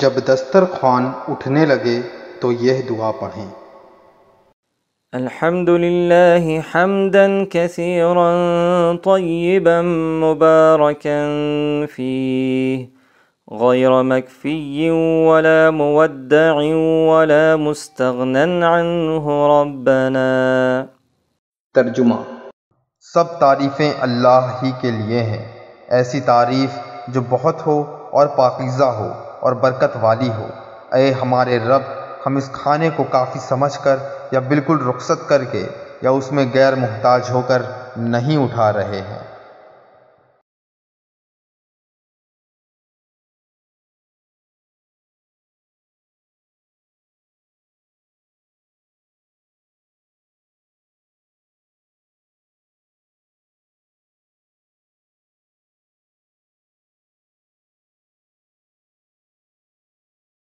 جب दस्तर खान उठने लगे तो यह दुआ الحمد لله حمدا كثيرا طيبا مباركا فيه غير مكفي ولا مودع ولا مستغنى عنه ربنا ترجمہ سب تعریفیں اللہ ہی کے لیے ہیں ایسی تعریف جو بہت ہو اور پاکیزہ ہو और बरकत वाली हो अय हमारे रब हम इस खाने को काफ़ी समझ कर या बिल्कुल रुखसत करके या उसमें गैर मुहताज होकर नहीं उठा रहे हैं